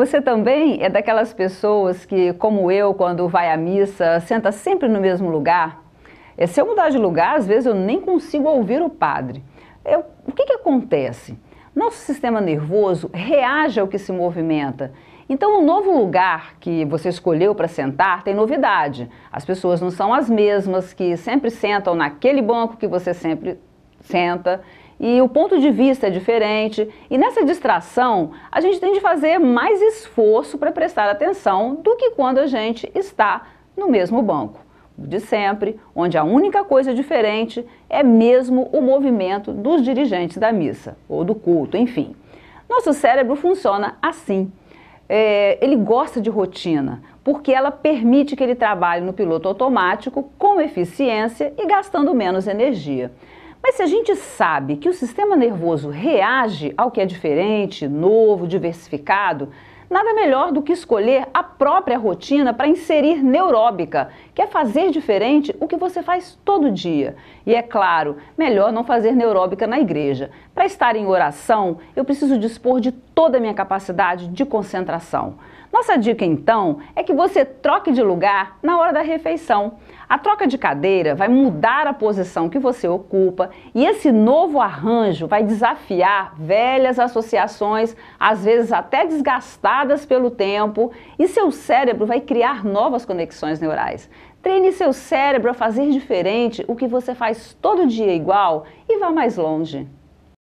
Você também é daquelas pessoas que, como eu, quando vai à missa, senta sempre no mesmo lugar? É, se eu mudar de lugar, às vezes eu nem consigo ouvir o padre. É, o que, que acontece? Nosso sistema nervoso reage ao que se movimenta. Então, o novo lugar que você escolheu para sentar tem novidade. As pessoas não são as mesmas que sempre sentam naquele banco que você sempre senta e o ponto de vista é diferente. E nessa distração, a gente tem de fazer mais esforço para prestar atenção do que quando a gente está no mesmo banco. De sempre, onde a única coisa diferente é mesmo o movimento dos dirigentes da missa ou do culto, enfim. Nosso cérebro funciona assim. É, ele gosta de rotina, porque ela permite que ele trabalhe no piloto automático com eficiência e gastando menos energia. Mas se a gente sabe que o sistema nervoso reage ao que é diferente, novo, diversificado, nada melhor do que escolher a própria rotina para inserir neuróbica, Quer fazer diferente o que você faz todo dia. E é claro, melhor não fazer neuróbica na igreja. Para estar em oração, eu preciso dispor de toda a minha capacidade de concentração. Nossa dica então é que você troque de lugar na hora da refeição. A troca de cadeira vai mudar a posição que você ocupa e esse novo arranjo vai desafiar velhas associações, às vezes até desgastadas pelo tempo, e seu cérebro vai criar novas conexões neurais. Treine seu cérebro a fazer diferente o que você faz todo dia igual e vá mais longe.